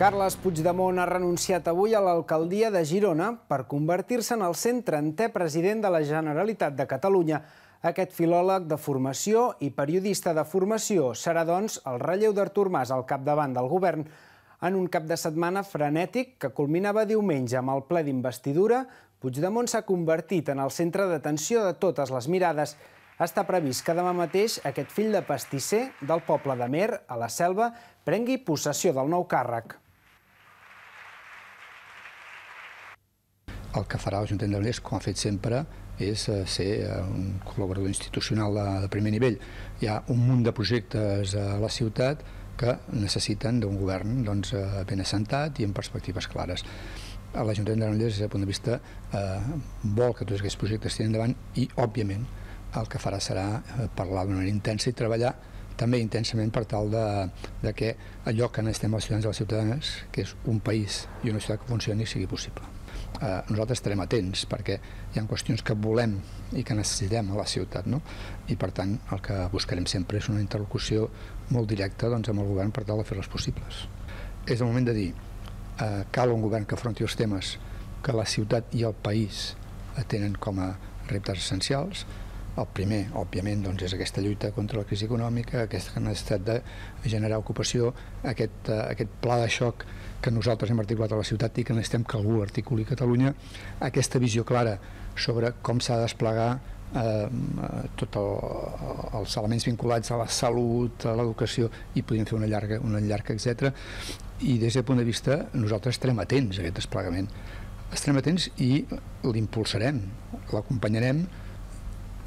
Carles Puigdemont ha renunciat avui a l'alcaldia de Girona per convertir-se en el 130è president de la Generalitat de Catalunya. Aquest filòleg de formació i periodista de formació serà, doncs, el relleu d'Artur Mas al capdavant del govern en un cap de setmana frenètic que culminava diumenge amb el ple d'investidura, Puigdemont s'ha convertit en el centre d'atenció de totes les mirades. Està previst que demà mateix aquest fill de pastisser del poble de Mer, a la selva, prengui possessió del nou càrrec. el que farà l'Ajuntament de Granollers, com ha fet sempre, és eh, ser eh, un col·laborador institucional de, de primer nivell. Hi ha un munt de projectes a la ciutat que necessiten d'un govern doncs, eh, ben assentat i amb perspectives clares. L'Ajuntament de Granollers, des del punt de vista, eh, vol que tots aquests projectes tinguin endavant i, òbviament, el que farà serà parlar d'una manera intensa i treballar també intensament per tal de, de que allò que necessitem els ciutadans i les ciutadanes, que és un país i una ciutat que funcioni, sigui possible eh, nosaltres estarem atents perquè hi ha qüestions que volem i que necessitem a la ciutat no? i per tant el que buscarem sempre és una interlocució molt directa doncs, amb el govern per tal de fer-les possibles. És el moment de dir eh, cal un govern que afronti els temes que la ciutat i el país tenen com a reptes essencials el primer, òbviament, doncs, és aquesta lluita contra la crisi econòmica, aquesta necessitat de generar ocupació, aquest, eh, aquest pla de xoc que nosaltres hem articulat a la ciutat i que necessitem que algú articuli a Catalunya, aquesta visió clara sobre com s'ha de desplegar eh, tots el, els elements vinculats a la salut, a l'educació, i podríem fer una llarga, una llarga, etc. I des del punt de vista, nosaltres estarem atents a aquest desplegament. Estarem atents i l'impulsarem, l'acompanyarem,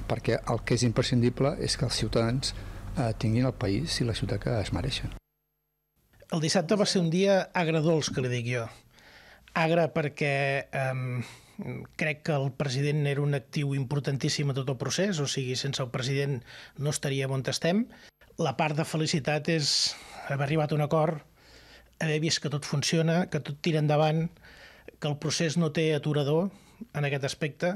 perquè el que és imprescindible és que els ciutadans eh, tinguin el país i la ciutat que es mereixen. El dissabte va ser un dia agradolç, que li dic jo. Agra perquè eh, crec que el president era un actiu importantíssim a tot el procés, o sigui, sense el president no estaria on estem. La part de felicitat és haver arribat a un acord, haver vist que tot funciona, que tot tira endavant, que el procés no té aturador en aquest aspecte,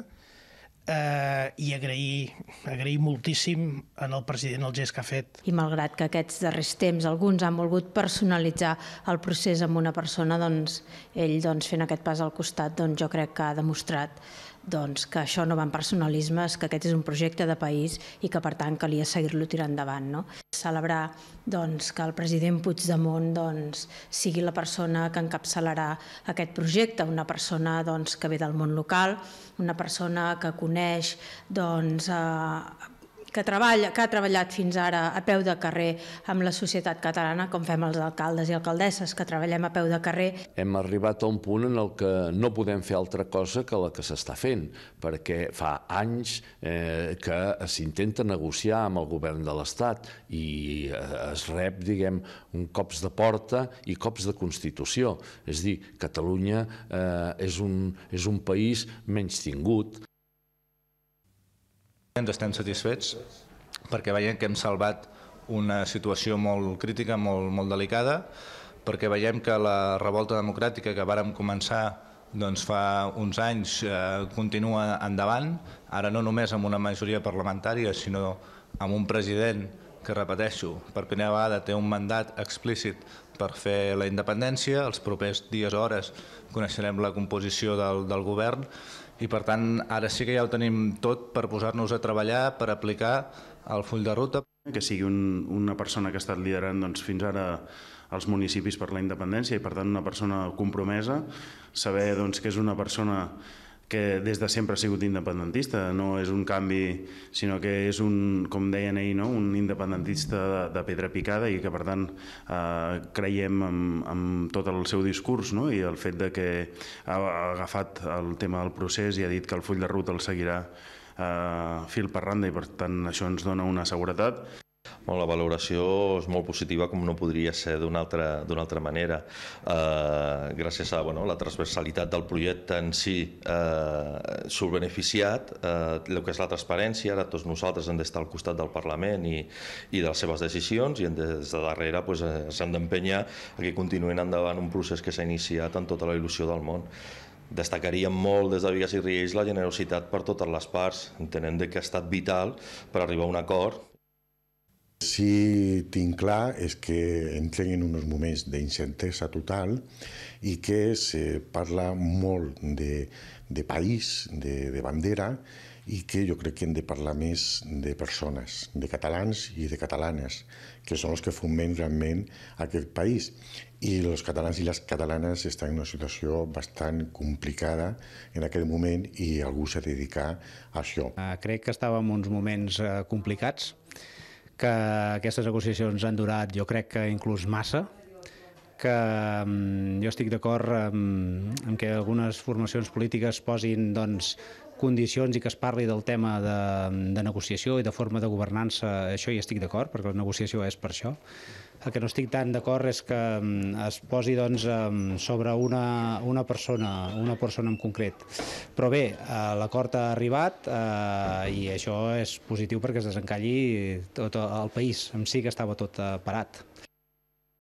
eh, i agrair, agrair moltíssim en el president el gest que ha fet. I malgrat que aquests darrers temps alguns han volgut personalitzar el procés amb una persona, doncs ell doncs, fent aquest pas al costat doncs, jo crec que ha demostrat doncs, que això no va en personalismes, que aquest és un projecte de país i que, per tant, calia seguir-lo tirant endavant. No? Celebrar doncs, que el president Puigdemont doncs, sigui la persona que encapçalarà aquest projecte, una persona doncs, que ve del món local, una persona que coneix doncs, eh, que, treballa, que ha treballat fins ara a peu de carrer amb la societat catalana, com fem els alcaldes i alcaldesses, que treballem a peu de carrer. Hem arribat a un punt en el que no podem fer altra cosa que la que s'està fent, perquè fa anys eh, que s'intenta negociar amb el govern de l'Estat i eh, es rep, diguem, un cops de porta i cops de Constitució. És dir, Catalunya eh, és, un, és un país menys tingut, ens estem satisfets perquè veiem que hem salvat una situació molt crítica, molt, molt delicada, perquè veiem que la revolta democràtica que vàrem començar doncs, fa uns anys eh, continua endavant, ara no només amb una majoria parlamentària, sinó amb un president que, repeteixo, per primera vegada té un mandat explícit per fer la independència. Els propers dies o hores coneixerem la composició del, del govern i per tant ara sí que ja ho tenim tot per posar-nos a treballar, per aplicar el full de ruta. Que sigui un, una persona que ha estat liderant doncs, fins ara els municipis per la independència i per tant una persona compromesa, saber doncs, que és una persona que des de sempre ha sigut independentista, no és un canvi, sinó que és un, com deien ahir, no? un independentista de, de pedra picada i que per tant eh, creiem en, en tot el seu discurs no? i el fet de que ha agafat el tema del procés i ha dit que el full de ruta el seguirà eh, fil per randa i per tant això ens dona una seguretat. Bueno, la valoració és molt positiva com no podria ser d'una altra, altra manera. Eh, gràcies a bueno, la transversalitat del projecte en si eh, surt beneficiat, eh, el que és la transparència, ara tots nosaltres hem d'estar al costat del Parlament i, i de les seves decisions i des de darrere pues, eh, ens hem d'empenyar que continuïn endavant un procés que s'ha iniciat amb tota la il·lusió del món destacaríem molt des de Vigas i Riells la generositat per totes les parts, entenent que ha estat vital per arribar a un acord Sí tinc clar és que entrem en uns moments d'incertesa total i que se eh, parla molt de, de país, de, de bandera, i que jo crec que hem de parlar més de persones, de catalans i de catalanes, que són els que fomenten realment aquest país. I els catalans i les catalanes estan en una situació bastant complicada en aquest moment i algú s'ha de dedicar a això. Ah, crec que estàvem en uns moments eh, complicats que aquestes negociacions han durat, jo crec que inclús massa, que mm, jo estic d'acord amb, amb que algunes formacions polítiques posin doncs, condicions i que es parli del tema de, de negociació i de forma de governança, això hi estic d'acord, perquè la negociació és per això. El que no estic tan d'acord és que mm, es posi doncs, sobre una, una persona, una persona en concret. Però bé, eh, l'acord ha arribat eh, i això és positiu perquè es desencalli tot el país. En si que estava tot eh, parat.